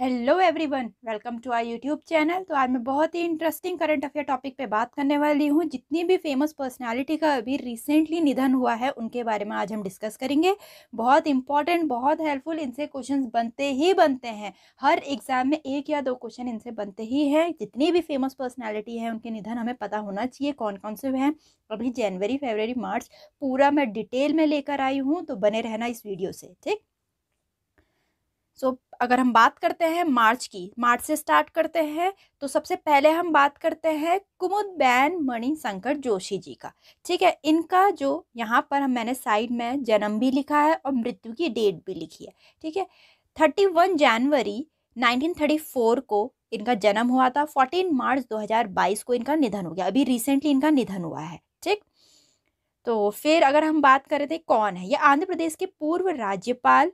hello everyone welcome to our YouTube channel तो आज मैं बहुत ही इंटरेस्टिंग करंट अफेयर टॉपिक पे बात करने वाली हूँ जितनी भी फेमस पर्सनालिटी का अभी रिसेंटली निधन हुआ है उनके बारे में आज हम डिस्कस करेंगे बहुत इंपॉर्टेंट बहुत हेल्पफुल इनसे क्वेश्चंस बनते ही बनते हैं हर एग्जाम में एक या दो क्वेश्चन इनसे बनते ही हैं जितनी भी फेमस पर्सनैलिटी है उनके निधन हमें पता होना चाहिए कौन कौन से हैं अभी जनवरी फेबररी मार्च पूरा मैं डिटेल में लेकर आई हूँ तो बने रहना इस वीडियो से ठीक सो so, अगर हम बात करते हैं मार्च की मार्च से स्टार्ट करते हैं तो सबसे पहले हम बात करते हैं कुमुद बैन मणि शंकर जोशी जी का ठीक है इनका जो यहाँ पर हम मैंने साइड में जन्म भी लिखा है और मृत्यु की डेट भी लिखी है ठीक है थर्टी वन जनवरी 1934 को इनका जन्म हुआ था 14 मार्च 2022 को इनका निधन हो गया अभी रिसेंटली इनका निधन हुआ है ठीक तो फिर अगर हम बात करें थे कौन है ये आंध्र प्रदेश के पूर्व राज्यपाल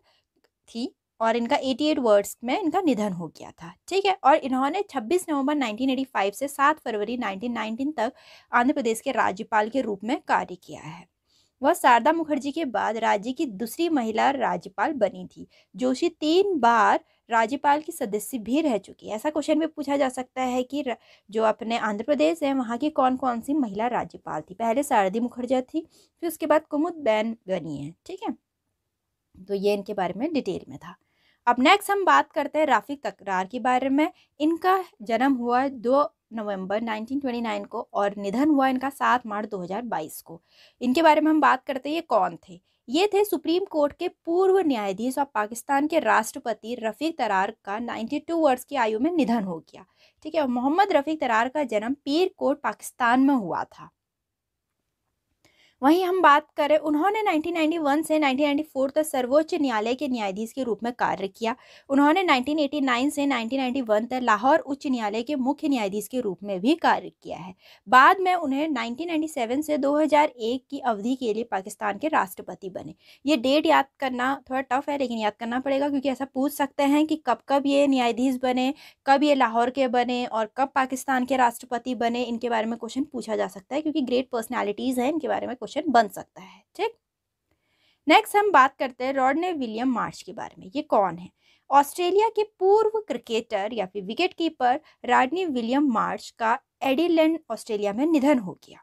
थी और इनका 88 वर्ड्स में इनका निधन हो गया था ठीक है और इन्होंने 26 नवंबर 1985 से 7 फरवरी 1919 तक आंध्र प्रदेश के राज्यपाल के रूप में कार्य किया है वह शारदा मुखर्जी के बाद राज्य की दूसरी महिला राज्यपाल बनी थी जोशी तीन बार राज्यपाल की सदस्य भी रह चुकी है ऐसा क्वेश्चन में पूछा जा सकता है कि जो अपने आंध्र प्रदेश है वहाँ की कौन कौन सी महिला राज्यपाल थी पहले शारदी मुखर्जी थी फिर उसके बाद कुमुद बैन बनी है ठीक है तो ये इनके बारे में डिटेल में था अब नेक्स्ट हम बात करते हैं राफिक तकरार के बारे में इनका जन्म हुआ दो नवंबर 1929 को और निधन हुआ इनका सात मार्च 2022 को इनके बारे में हम बात करते हैं ये कौन थे ये थे सुप्रीम कोर्ट के पूर्व न्यायाधीश और पाकिस्तान के राष्ट्रपति रफ़ीक तरार का 92 वर्ष की आयु में निधन हो गया ठीक है मोहम्मद रफ़ीक तरार का जन्म पीर कोट पाकिस्तान में हुआ था वहीं हम बात करें उन्होंने 1991 से 1994 तक सर्वोच्च न्यायालय के न्यायाधीश के रूप में कार्य किया उन्होंने 1989 से 1991 तक लाहौर उच्च न्यायालय के मुख्य न्यायाधीश के रूप में भी कार्य किया है बाद में उन्हें 1997 से 2001 की अवधि के लिए पाकिस्तान के राष्ट्रपति बने ये डेट याद करना थोड़ा टफ है लेकिन याद करना पड़ेगा क्योंकि ऐसा पूछ सकते हैं कि कब कब ये न्यायाधीश बने कब ये लाहौर के बने और कब पाकिस्तान के राष्ट्रपति बने इनके बारे में क्वेश्चन पूछा जा सकता है क्योंकि ग्रेट पर्सनैलिटीज़ हैं इनके बारे में क्वेश्चन क्वेश्चन बन सकता है ठीक नेक्स्ट हम बात करते हैं रॉडने विलियम मार्च के बारे में ये कौन है ऑस्ट्रेलिया के पूर्व क्रिकेटर या फिर wicket keeper Rodney William Marsh का एडिलैंड ऑस्ट्रेलिया में निधन हो गया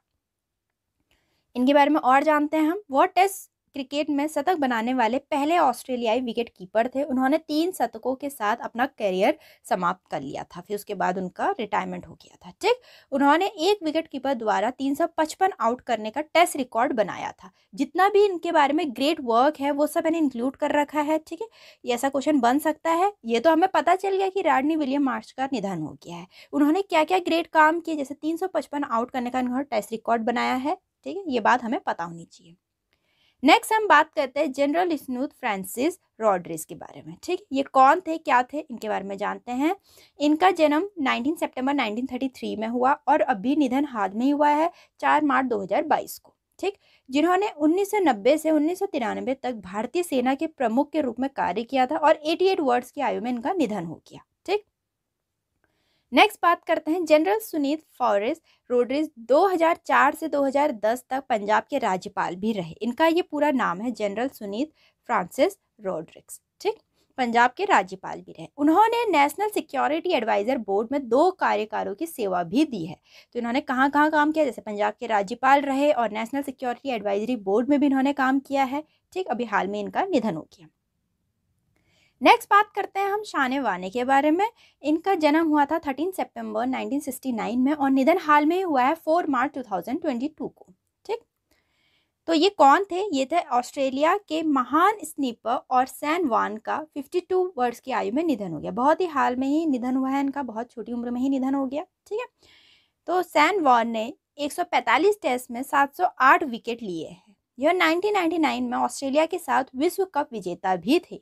इनके बारे में और जानते हैं हम वॉट इज क्रिकेट में शतक बनाने वाले पहले ऑस्ट्रेलियाई विकेट कीपर थे उन्होंने तीन शतकों के साथ अपना करियर समाप्त कर लिया था फिर उसके बाद उनका रिटायरमेंट हो गया था ठीक उन्होंने एक विकेट कीपर द्वारा 355 आउट करने का टेस्ट रिकॉर्ड बनाया था जितना भी इनके बारे में ग्रेट वर्क है वो सब मैंने इंक्लूड कर रखा है ठीक है ऐसा क्वेश्चन बन सकता है ये तो हमें पता चल गया कि राडनी विलियम मार्च का निधन हो गया है उन्होंने क्या क्या ग्रेट काम किए जैसे पचपन आउट करने का इन्होंने टेस्ट रिकॉर्ड बनाया है ठीक है ये बात हमें पता होनी चाहिए नेक्स्ट हम बात करते हैं जनरल स्नूथ फ्रांसिस रॉड्रिस के बारे में ठीक ये कौन थे क्या थे इनके बारे में जानते हैं इनका जन्म 19 सितंबर 1933 में हुआ और अभी निधन हाल में ही हुआ है 4 मार्च 2022 को ठीक जिन्होंने 1990 से उन्नीस तक भारतीय सेना के प्रमुख के रूप में कार्य किया था और 88 वर्ष की आयु में इनका निधन हो गया ठीक नेक्स्ट बात करते हैं जनरल सुनीत फॉरेस रोड्रिज 2004 से 2010 तक पंजाब के राज्यपाल भी रहे इनका ये पूरा नाम है जनरल सुनीत फ्रांसिस रोड्रिक्स ठीक पंजाब के राज्यपाल भी रहे उन्होंने नेशनल सिक्योरिटी एडवाइजर बोर्ड में दो कार्यकारों की सेवा भी दी है तो इन्होंने कहाँ कहाँ काम किया जैसे पंजाब के राज्यपाल रहे और नेशनल सिक्योरिटी एडवाइजरी बोर्ड में भी इन्होंने काम किया है ठीक अभी हाल में इनका निधन हो गया नेक्स्ट बात करते हैं हम शान वाने के बारे में इनका जन्म हुआ था थर्टीन सितंबर 1969 में और निधन हाल में हुआ है फोर मार्च 2022 को ठीक तो ये कौन थे ये थे ऑस्ट्रेलिया के महान स्नीपर और सैन वान का 52 वर्ष की आयु में निधन हो गया बहुत ही हाल में ही निधन हुआ है इनका बहुत छोटी उम्र में ही निधन हो गया ठीक है तो सैन वान ने 145 टेस्ट में 708 विकेट लिए हैं यह 1999 में ऑस्ट्रेलिया के साथ विश्व कप विजेता भी थे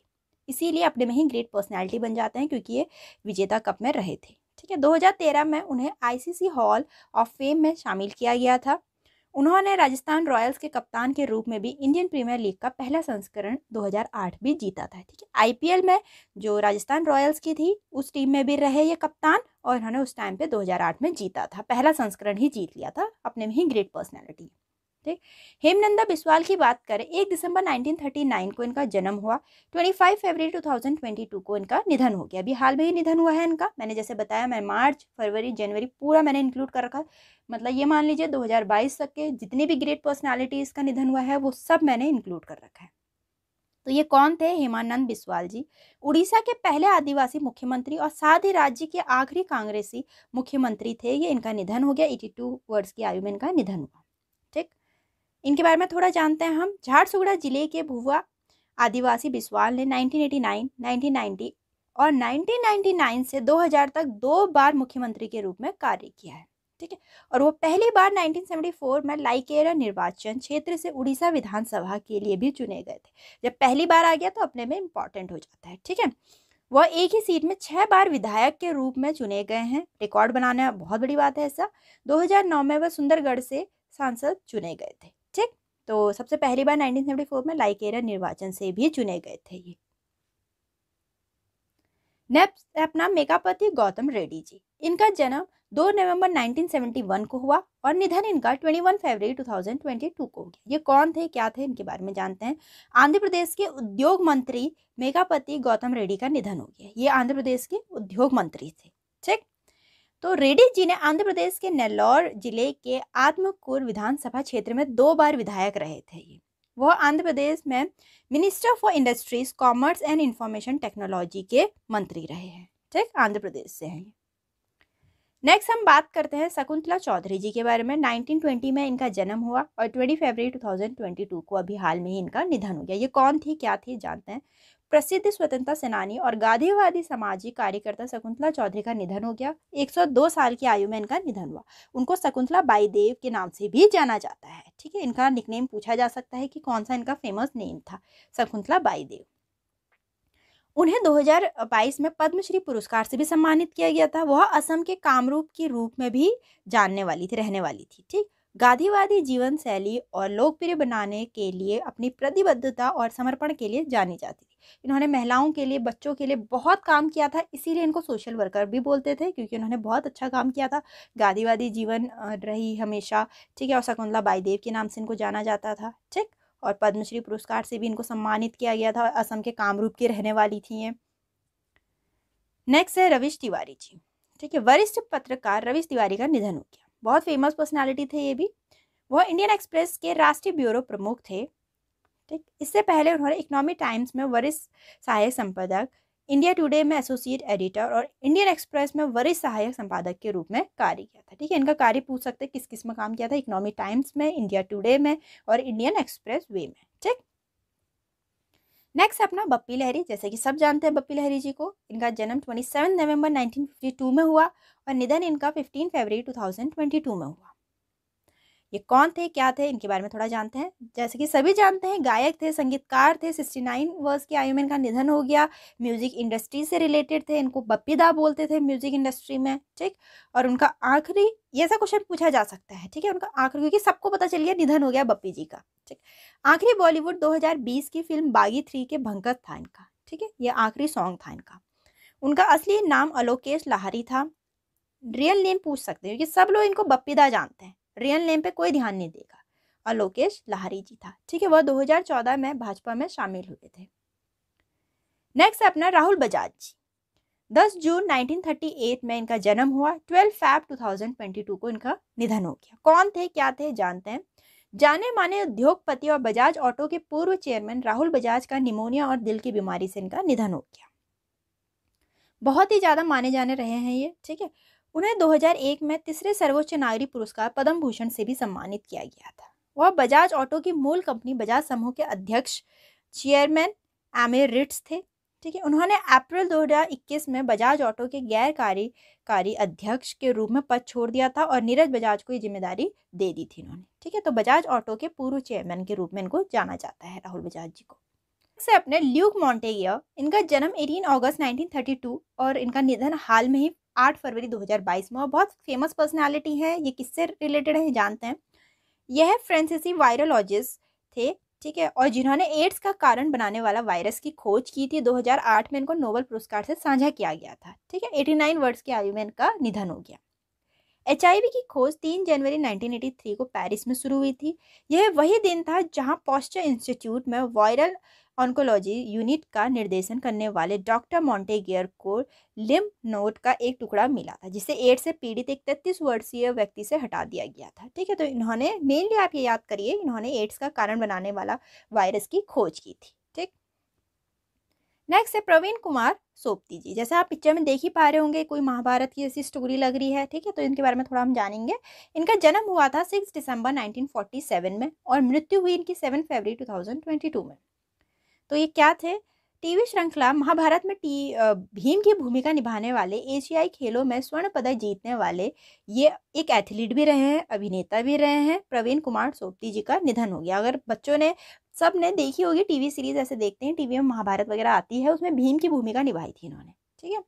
इसीलिए अपने में ही ग्रेट पर्सनैलिटी बन जाते हैं क्योंकि ये विजेता कप में रहे थे ठीक है 2013 में उन्हें आईसीसी हॉल ऑफ फेम में शामिल किया गया था उन्होंने राजस्थान रॉयल्स के कप्तान के रूप में भी इंडियन प्रीमियर लीग का पहला संस्करण 2008 भी जीता था ठीक है आईपीएल में जो राजस्थान रॉयल्स की थी उस टीम में भी रहे ये कप्तान और उन्होंने उस टाइम पे 2008 में जीता था पहला संस्करण ही जीत लिया था अपने में ही ग्रेट पर्सनैलिटी ठीक हेमनंदा बिस्वाल की बात करें एक दिसंबर 1939 को इनका जन्म हुआ 25 फरवरी 2022 को इनका निधन हो गया अभी हाल में ही निधन हुआ है इनका मैंने जैसे बताया मैं मार्च फरवरी जनवरी पूरा मैंने इंक्लूड कर रखा मतलब ये मान लीजिए 2022 तक के जितने भी ग्रेट पर्सनैलिटी इसका निधन हुआ है वो सब मैंने इंक्लूड कर रखा है तो ये कौन थे हेमानंद बिस्वाल जी उड़ीसा के पहले आदिवासी मुख्यमंत्री और साथ ही राज्य के आखिरी कांग्रेसी मुख्यमंत्री थे ये इनका निधन हो गया एटी वर्ष की आयु में इनका निधन हुआ इनके बारे में थोड़ा जानते हैं हम झारसुगड़ा जिले के भुवा आदिवासी बिस्वाल ने 1989, 1990 और 1999 से 2000 तक दो बार मुख्यमंत्री के रूप में कार्य किया है ठीक है और वो पहली बार 1974 में लाइकेरा निर्वाचन क्षेत्र से उड़ीसा विधानसभा के लिए भी चुने गए थे जब पहली बार आ गया तो अपने में इम्पॉर्टेंट हो जाता है ठीक है वह एक ही सीट में छः बार विधायक के रूप में चुने गए हैं रिकॉर्ड बनाना बहुत बड़ी बात है ऐसा 2009 में वह सुंदरगढ़ से सांसद चुने गए थे तो सबसे पहली बार 1974 में लाइकेरा निर्वाचन से भी चुने गए थे ये नेक्स्ट अपना मेगापति गौतम रेड्डी जी इनका जन्म 2 नवंबर 1971 को हुआ और निधन इनका 21 फरवरी 2022 को हो गया ये कौन थे क्या थे इनके बारे में जानते हैं आंध्र प्रदेश के उद्योग मंत्री मेगापति गौतम रेड्डी का निधन हो गया ये आंध्र प्रदेश के उद्योग मंत्री थे ठीक तो रेड्डी जी ने आंध्र प्रदेश के नेल्लौर जिले के आत्मकूर विधानसभा क्षेत्र में दो बार विधायक रहे थे ये वह आंध्र प्रदेश में minister for industries commerce and information technology के मंत्री रहे हैं ठीक आंध्र प्रदेश से हैं नेक्स्ट हम बात करते हैं शकुंतला चौधरी जी के बारे में 1920 में इनका जन्म हुआ और 20 फरवरी 2022 को अभी हाल में ही इनका निधन हो गया ये कौन थी क्या थी जानते हैं प्रसिद्ध स्वतंत्रता सेनानी और गांधीवादी सामाजिक कार्यकर्ता शकुंतला चौधरी का निधन हो गया 102 साल की आयु में इनका निधन हुआ उनको शकुंतला बाई देव के नाम से भी जाना जाता है ठीक है इनका निकनेम पूछा जा सकता है कि कौन सा इनका फेमस नेम था शकुंतला बाई देव उन्हें 2022 में पद्मश्री पुरस्कार से भी सम्मानित किया गया था वह असम के कामरूप के रूप में भी जानने वाली थी रहने वाली थी ठीक गांधीवादी जीवन शैली और लोकप्रिय बनाने के लिए अपनी प्रतिबद्धता और समर्पण के लिए जानी जाती इन्होंने महिलाओं के लिए बच्चों के लिए बहुत काम किया था इसीलिए इनको सोशल वर्कर भी बोलते थे क्योंकि इन्होंने बहुत अच्छा काम किया था गादीवादी जीवन रही हमेशा ठीक है और शकुंतला बाईदेव के नाम से इनको जाना जाता था ठीक और पद्मश्री पुरस्कार से भी इनको सम्मानित किया गया था असम के कामरूप की रहने वाली थी ये नेक्स्ट है रविश तिवारी जी ठीक है वरिष्ठ पत्रकार रविश तिवारी का निधन हो गया बहुत फेमस पर्सनालिटी थे ये भी वह इंडियन एक्सप्रेस के राष्ट्रीय ब्यूरो प्रमुख थे ठीक इससे पहले उन्होंने इकनॉमी टाइम्स में वरिष्ठ सहायक संपादक इंडिया टुडे में एसोसिएट एडिटर और इंडियन एक्सप्रेस में वरिष्ठ सहायक संपादक के रूप में कार्य किया था ठीक है इनका कार्य पूछ सकते हैं किस किस में काम किया था इकनॉमी टाइम्स में इंडिया टुडे में और इंडियन एक्सप्रेस वे में ठीक नेक्स्ट अपना बप्पी लहरी जैसे कि सब जानते हैं बप्पी लहरी जी को इनका जन्म 27 नवंबर 1952 में हुआ और निधन इनका 15 फरवरी 2022 में हुआ ये कौन थे क्या थे इनके बारे में थोड़ा जानते हैं जैसे कि सभी जानते हैं गायक थे संगीतकार थे सिक्सटी नाइन वर्ष की आयु में इनका निधन हो गया म्यूज़िक इंडस्ट्री से रिलेटेड थे इनको बप्पीदा बोलते थे म्यूज़िक इंडस्ट्री में ठीक और उनका आखिरी ये सब क्वेश्चन पूछा जा सकता है ठीक है उनका आखिरी क्योंकि सबको पता चल गया निधन हो गया बप्पी जी का ठीक आखिरी बॉलीवुड दो की फिल्म बागी थ्री के भंकज था इनका ठीक है ये आखिरी सॉन्ग था इनका उनका असली नाम अलोकेश लाहरी था रियल नेम पूछ सकते हैं क्योंकि सब लोग इनको बप्पीदा जानते हैं रियल नेम पे कोई ध्यान नहीं देगा और लोकेश लाहरी जी था ठीक है वह 2014 में भाजपा में शामिल हुए थे नेक्स्ट अपना राहुल बजाज जी 10 जून 1938 में इनका जन्म हुआ 12 फैब 2022 को इनका निधन हो गया कौन थे क्या थे जानते हैं जाने माने उद्योगपति और बजाज ऑटो के पूर्व चेयरमैन राहुल बजाज का निमोनिया और दिल की बीमारी से इनका निधन हो गया बहुत ही ज़्यादा माने जाने रहे हैं ये ठीक है उन्हें 2001 में तीसरे सर्वोच्च नागरिक पुरस्कार पद्म भूषण से भी सम्मानित किया गया था वह बजाज ऑटो की मूल कंपनी बजाज समूह के अध्यक्ष चेयरमैन एमिर रिट्स थे ठीक है उन्होंने अप्रैल 2021 में बजाज ऑटो के गैर कार्यकारी अध्यक्ष के रूप में पद छोड़ दिया था और नीरज बजाज को ये जिम्मेदारी दे दी थी इन्होंने ठीक है तो बजाज ऑटो के पूर्व चेयरमैन के रूप में इनको जाना जाता है राहुल बजाज जी को अपने ल्यूक मॉन्टेगियर इनका जन्म 18 अगस्त 1932 और इनका निधन हाल में ही 8 फरवरी 2022 में और बहुत फेमस पर्सनालिटी है ये किससे रिलेटेड है जानते हैं यह है वायरोलॉजिस्ट थे ठीक है और जिन्होंने एड्स का कारण बनाने वाला वायरस की खोज की थी 2008 में इनको नोबल पुरस्कार से साझा किया गया था ठीक है 89 वर्ष की आयु में इनका निधन हो गया एच की खोज 3 जनवरी 1983 को पेरिस में शुरू हुई थी यह वही दिन था जहां पॉस्चर इंस्टीट्यूट में वायरल ऑन्कोलॉजी यूनिट का निर्देशन करने वाले डॉक्टर मॉन्टेगियर को लिम नोट का एक टुकड़ा मिला था जिसे एड्स से पीड़ित एक तैतीस वर्षीय व्यक्ति से हटा दिया गया था ठीक है तो इन्होंने मेनली आप ये याद करिए इन्होंने एड्स का कारण बनाने वाला वायरस की खोज की थी नेक्स्ट है प्रवीण कुमार सोपती जी जैसे आप पिक्चर में देख ही पा रहे होंगे कोई महाभारत की ऐसी स्टोरी लग रही है ठीक है तो इनके बारे में थोड़ा हम जानेंगे इनका जन्म हुआ था सिक्स दिसंबर 1947 में और मृत्यु हुई इनकी थाउजेंड फरवरी 2022 में तो ये क्या थे टीवी श्रृंखला महाभारत में टी भीम की भूमिका निभाने वाले एशियाई खेलों में स्वर्ण पदक जीतने वाले ये एक एथलीट भी रहे हैं अभिनेता भी रहे हैं प्रवीण कुमार सोपती जी का निधन हो गया अगर बच्चों ने सब ने देखी होगी टीवी सीरीज ऐसे देखते हैं टीवी में महाभारत वगैरह आती है उसमें भीम की भूमिका निभाई थी इन्होंने ठीक है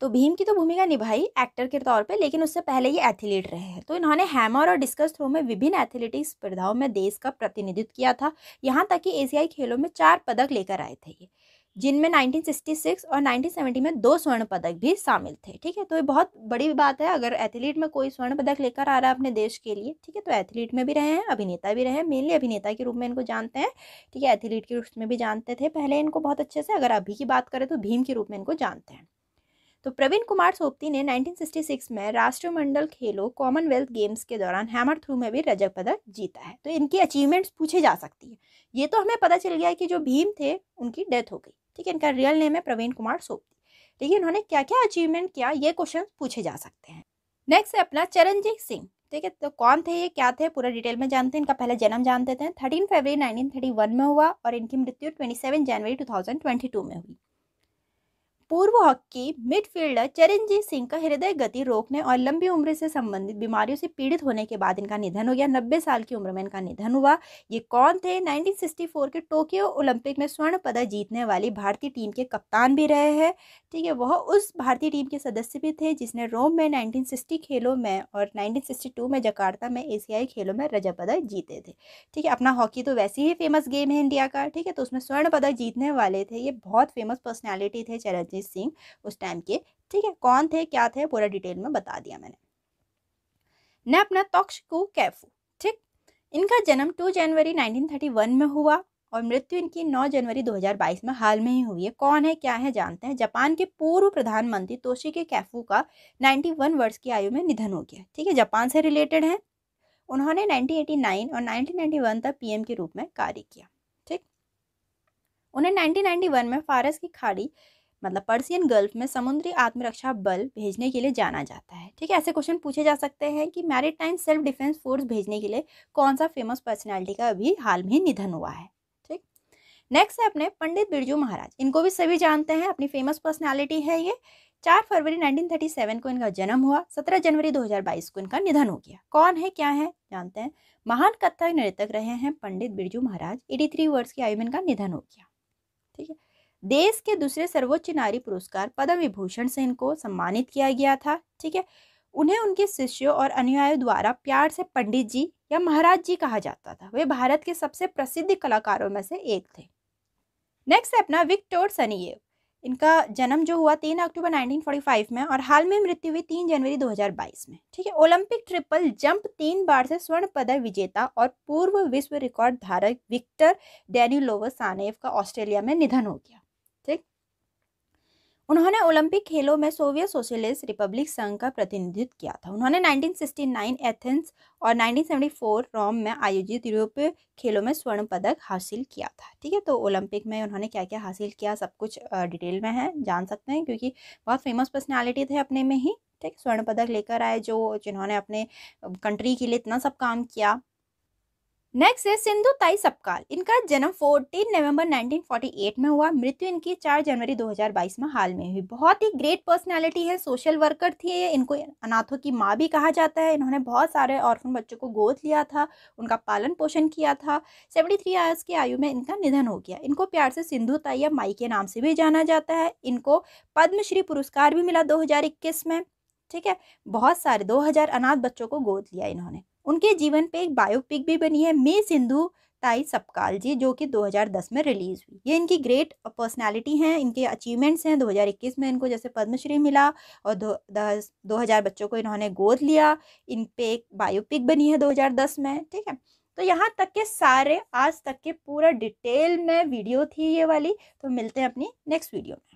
तो भीम की तो भूमिका निभाई एक्टर के तौर पे लेकिन उससे पहले ये एथलीट रहे हैं तो इन्होंने हैमर और डिस्कस थ्रो में विभिन्न एथलेटिक स्पर्धाओं में देश का प्रतिनिधित्व किया था यहाँ तक कि एशियाई खेलों में चार पदक लेकर आए थे ये जिनमें 1966 और 1970 में दो स्वर्ण पदक भी शामिल थे ठीक है तो ये बहुत बड़ी बात है अगर एथलीट में कोई स्वर्ण पदक लेकर आ रहा है अपने देश के लिए ठीक है तो एथलीट में भी रहे हैं अभिनेता भी रहे हैं मेनली अभिनेता के रूप में इनको जानते हैं ठीक है एथलीट के रूप में भी जानते थे पहले इनको बहुत अच्छे से अगर अभी की बात करें तो भीम के रूप में इनको जानते हैं तो प्रवीण कुमार सोपती ने 1966 में राष्ट्रमंडल खेलों कॉमनवेल्थ गेम्स के दौरान हैमर थ्रू में भी रजत पदक जीता है तो इनकी अचीवमेंट्स पूछे जा सकती है ये तो हमें पता चल गया कि जो भीम थे उनकी डेथ हो गई ठीक है इनका रियल नेम है प्रवीण कुमार सोपती लेकिन उन्होंने क्या क्या अचीवमेंट किया ये क्वेश्चन पूछे जा सकते हैं नेक्स्ट है अपना चरणजीत सिंह ठीक है तो कौन थे ये क्या थे पूरा डिटेल में जानते हैं इनका पहले जन्म जानते थे थर्टीन फरवरी नाइनटीन में हुआ और इनकी मृत्यु ट्वेंटी जनवरी टू में हुई पूर्व हॉकी मिडफील्डर चरणजीत सिंह का हृदय गति रोकने और लंबी उम्र से संबंधित बीमारियों से पीड़ित होने के बाद इनका निधन हो गया नब्बे साल की उम्र में इनका निधन हुआ ये कौन थे 1964 के टोक्यो ओलंपिक में स्वर्ण पदक जीतने वाली भारतीय टीम के कप्तान भी रहे हैं ठीक है वह उस भारतीय टीम के सदस्य भी थे जिसने रोम में नाइनटीन खेलों में और नाइनटीन में जकार्ता में एशियाई खेलों में रजत पदक जीते थे ठीक है अपना हॉकी तो वैसे ही फेमस गेम है इंडिया का ठीक है तो उसमें स्वर्ण पदक जीतने वाले थे ये बहुत फेमस पर्सनैलिटी थे चरणजीत थे सिंह उस टाइम के ठीक है कौन थे क्या थे पूरा डिटेल में बता दिया मैंने नैपना तोक्षकू कैफू ठीक इनका जन्म 2 जनवरी 1931 में हुआ और मृत्यु इनकी 9 जनवरी 2022 में हाल में ही हुई है कौन है क्या है जानते हैं जापान के पूर्व प्रधानमंत्री तोशी के कैफू का 91 वर्ष की आयु में निधन हो गया ठीक है जापान से रिलेटेड है उन्होंने 1989 और 1991 तक पीएम के रूप में कार्य किया ठीक उन्हें 1991 में फारस की खाड़ी मतलब पर्सियन गल्फ में समुद्री आत्मरक्षा बल भेजने के लिए जाना जाता है ठीक है ऐसे क्वेश्चन पूछे जा सकते हैं कि मैरिटाइम सेल्फ डिफेंस फोर्स भेजने के लिए कौन सा फेमस पर्सनैलिटी का अभी हाल में निधन हुआ है ठीक नेक्स्ट है अपने पंडित बिरजू महाराज इनको भी सभी जानते हैं अपनी फेमस पर्सनैलिटी है ये चार फरवरी 1937 को इनका जन्म हुआ सत्रह जनवरी 2022 को इनका निधन हो गया कौन है क्या है जानते हैं महान कथक नृतक रहे हैं पंडित बिरजू महाराज 83 वर्ष की आयु में इनका निधन हो गया ठीक है देश के दूसरे सर्वोच्च नारी पुरस्कार पद्म विभूषण से इनको सम्मानित किया गया था ठीक है उन्हें उनके शिष्यों और अनुयायियों द्वारा प्यार से पंडित जी या महाराज जी कहा जाता था वे भारत के सबसे प्रसिद्ध कलाकारों में से एक थे नेक्स्ट है अपना विक्टोर सनीयेव इनका जन्म जो हुआ तीन अक्टूबर 1945 में और हाल में मृत्यु हुई तीन जनवरी 2022 में ठीक है ओलंपिक ट्रिपल जंप तीन बार से स्वर्ण पदक विजेता और पूर्व विश्व रिकॉर्ड धारक विक्टर डेनिलोव सानेव का ऑस्ट्रेलिया में निधन हो गया उन्होंने ओलंपिक खेलों में सोवियत सोशलिस्ट रिपब्लिक संघ का प्रतिनिधित्व किया था उन्होंने 1969 एथेंस और 1974 रोम में आयोजित यूरोपीय खेलों में स्वर्ण पदक हासिल किया था ठीक है तो ओलंपिक में उन्होंने क्या क्या हासिल किया सब कुछ डिटेल में है जान सकते हैं क्योंकि बहुत फेमस पर्सनैलिटी थे अपने में ही ठीक स्वर्ण पदक लेकर आए जो जिन्होंने अपने कंट्री के लिए इतना सब काम किया नेक्स्ट है सिंधु ताई सपकाल इनका जन्म 14 नवंबर 1948 में हुआ मृत्यु इनकी 4 जनवरी 2022 में हाल में हुई बहुत ही ग्रेट पर्सनालिटी है सोशल वर्कर थी इनको अनाथों की माँ भी कहा जाता है इन्होंने बहुत सारे ऑर्फन बच्चों को गोद लिया था उनका पालन पोषण किया था 73 थ्री आयर्स की आयु में इनका निधन हो गया इनको प्यार से सिंधु ताई या माई के नाम से भी जाना जाता है इनको पद्मश्री पुरस्कार भी मिला दो में ठीक है बहुत सारे दो अनाथ बच्चों को गोद लिया इन्होंने उनके जीवन पे एक बायोपिक भी बनी है मे सिंधु ताई सपकाल जी जो कि 2010 में रिलीज़ हुई ये इनकी ग्रेट पर्सनालिटी हैं इनके अचीवमेंट्स हैं 2021 में इनको जैसे पद्मश्री मिला और दो दस दो हज़ार बच्चों को इन्होंने गोद लिया इन पे एक बायोपिक बनी है 2010 में ठीक है तो यहाँ तक के सारे आज तक के पूरा डिटेल में वीडियो थी ये वाली तो मिलते हैं अपनी नेक्स्ट वीडियो में